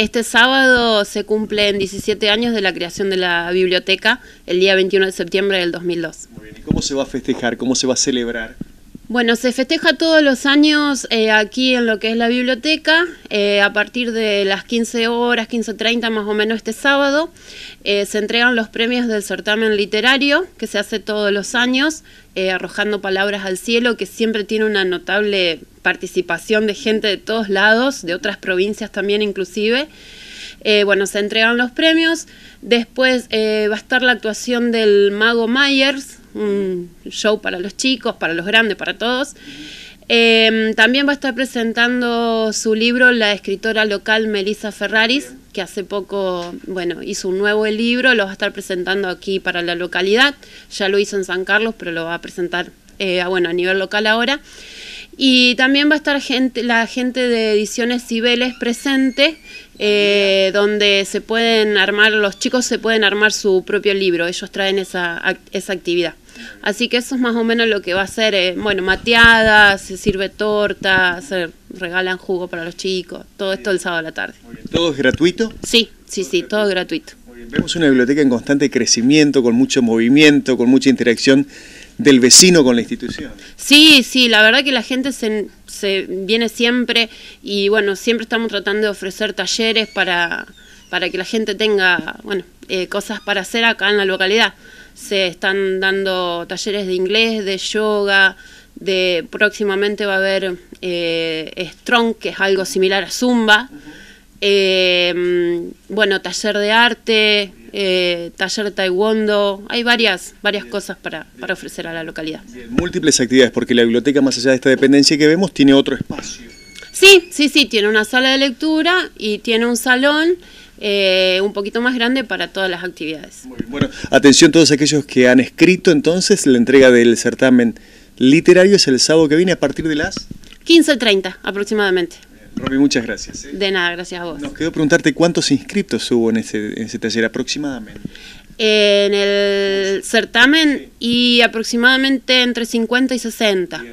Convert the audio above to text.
Este sábado se cumplen 17 años de la creación de la biblioteca, el día 21 de septiembre del 2002. Muy bien, ¿y cómo se va a festejar? ¿Cómo se va a celebrar? Bueno, se festeja todos los años eh, aquí en lo que es la biblioteca, eh, a partir de las 15 horas, 15.30 más o menos este sábado, eh, se entregan los premios del certamen literario que se hace todos los años, arrojando palabras al cielo, que siempre tiene una notable participación de gente de todos lados, de otras provincias también inclusive. bueno, se entregan los premios. Después va a estar la actuación del Mago Myers, un show para los chicos, para los grandes, para todos. Em, también va a estar presentando su libro la escritora local Melissa Ferraris, que hace poco, bueno, hizo un nuevo libro, lo va a estar presentando aquí para la localidad. Ya lo hizo en San Carlos, pero lo va a presentar, eh, bueno, a nivel local ahora. Y también va a estar gente, la gente de Ediciones Cibeles presente, eh, donde se pueden armar, los chicos se pueden armar su propio libro, ellos traen esa, esa actividad. Así que eso es más o menos lo que va a ser, eh, bueno, mateada, se sirve torta, se regalan jugo para los chicos, todo esto el sábado a la tarde. ¿Todo es gratuito? Sí, sí, sí, todo es gratuito. Vemos una biblioteca en constante crecimiento, con mucho movimiento, con mucha interacción del vecino con la institución. Sí, sí, la verdad que la gente se, viene siempre y bueno, siempre estamos tratando de ofrecer talleres para, que la gente tenga, bueno, eh, cosas para hacer acá en la localidad. Se están dando talleres de inglés, de yoga, de próximamente va a haber eh, Strong, que es algo similar a Zumba eh, bueno, taller de arte, eh, taller de taekwondo, hay varias, varias cosas para, ofrecer a la localidad. múltiples actividades, porque la biblioteca, más allá de esta dependencia que vemos, tiene otro espacio. Sí, sí, sí, tiene una sala de lectura y tiene un salón eh, un poquito más grande para todas las actividades. bueno, atención a todos aquellos que han escrito entonces, la entrega del certamen literario es el sábado que viene a partir de las... 15.30 aproximadamente. Romy, muchas gracias. ¿eh? De nada, gracias a vos. Nos quedó preguntarte cuántos inscriptos hubo en ese, taller aproximadamente. En el certamen y aproximadamente entre 50 y 60.